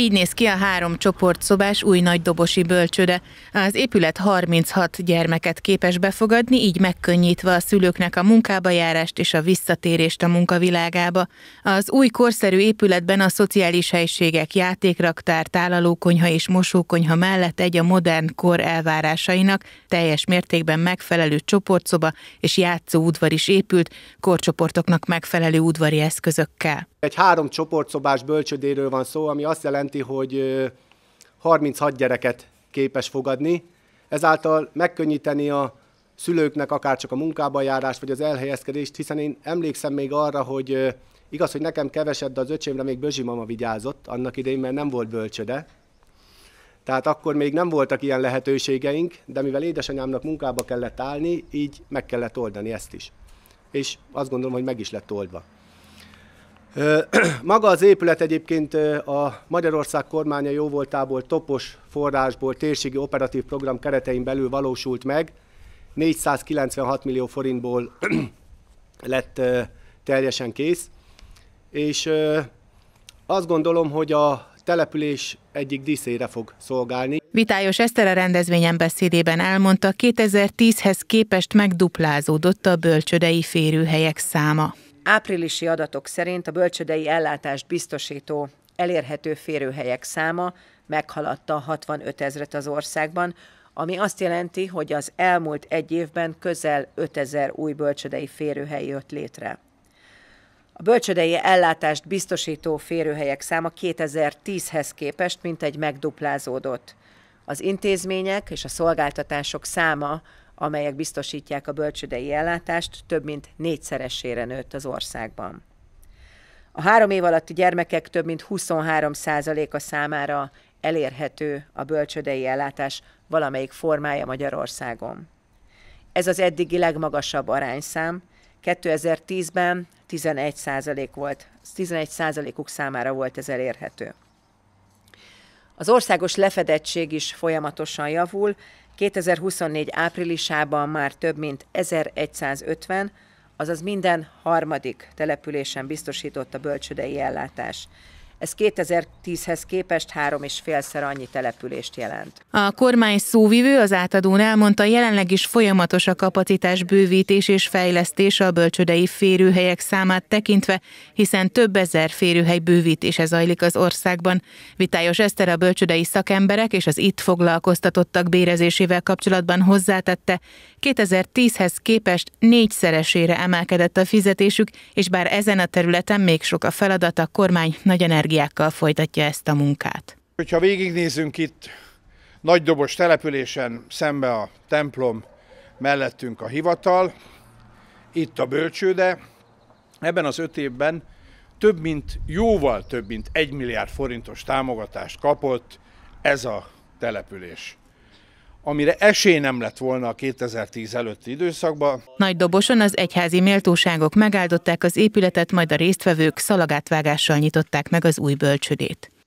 Így néz ki a három csoportszobás új nagydobosi bölcsőde. Az épület 36 gyermeket képes befogadni, így megkönnyítve a szülőknek a munkába járást és a visszatérést a munkavilágába. Az új korszerű épületben a szociális helységek, játékraktár, tálalókonyha és mosókonyha mellett egy a modern kor elvárásainak teljes mértékben megfelelő csoportszoba és játszó udvar is épült, korcsoportoknak megfelelő udvari eszközökkel. Egy három csoportszobás bölcsödéről van szó, ami azt jelenti, jelenti, hogy 36 gyereket képes fogadni, ezáltal megkönnyíteni a szülőknek akár csak a munkába járást, vagy az elhelyezkedést, hiszen én emlékszem még arra, hogy igaz, hogy nekem kevesebb, de az öcsémre még Bözsi mama vigyázott annak idején, mert nem volt bölcsöde. Tehát akkor még nem voltak ilyen lehetőségeink, de mivel édesanyámnak munkába kellett állni, így meg kellett oldani ezt is. És azt gondolom, hogy meg is lett oldva. Maga az épület egyébként a Magyarország kormánya jóvoltából topos forrásból térségi operatív program keretein belül valósult meg. 496 millió forintból lett teljesen kész. És azt gondolom, hogy a település egyik díszére fog szolgálni. Vitályos Eszter a rendezvényen beszédében elmondta, 2010-hez képest megduplázódott a bölcsödei férőhelyek száma. Áprilisi adatok szerint a bölcsödei ellátást biztosító elérhető férőhelyek száma meghaladta 65 ezret az országban, ami azt jelenti, hogy az elmúlt egy évben közel 5000 új bölcsödei férőhely jött létre. A bölcsödei ellátást biztosító férőhelyek száma 2010-hez képest mintegy megduplázódott. Az intézmények és a szolgáltatások száma amelyek biztosítják a bölcsödei ellátást, több mint négyszeresére nőtt az országban. A három év alatti gyermekek több mint 23 a számára elérhető a bölcsödei ellátás valamelyik formája Magyarországon. Ez az eddigi legmagasabb arányszám, 2010-ben 11 volt, 11 uk számára volt ez elérhető. Az országos lefedettség is folyamatosan javul, 2024 áprilisában már több mint 1150, azaz minden harmadik településen biztosított a bölcsödei ellátás. Ez 2010-hez képest három és félszer annyi települést jelent. A kormány szóvivő az átadón elmondta, jelenleg is folyamatos a kapacitás bővítés és fejlesztés a bölcsödei férőhelyek számát tekintve, hiszen több ezer férőhely bővítése zajlik az országban. Vitályos Eszter a bölcsödei szakemberek és az itt foglalkoztatottak bérezésével kapcsolatban hozzátette, 2010-hez képest négyszeresére emelkedett a fizetésük, és bár ezen a területen még sok a feladat, a kormány nagy erős energiákkal folytatja ezt a munkát. Ha végignézünk itt nagy dobos településen, szembe a templom, mellettünk a hivatal, itt a bölcsőde. Ebben az öt évben több mint, jóval több mint egy milliárd forintos támogatást kapott ez a település amire esély nem lett volna a 2010 előtti időszakban. Nagy doboson az egyházi méltóságok megáldották az épületet, majd a résztvevők szalagátvágással nyitották meg az új bölcsödét.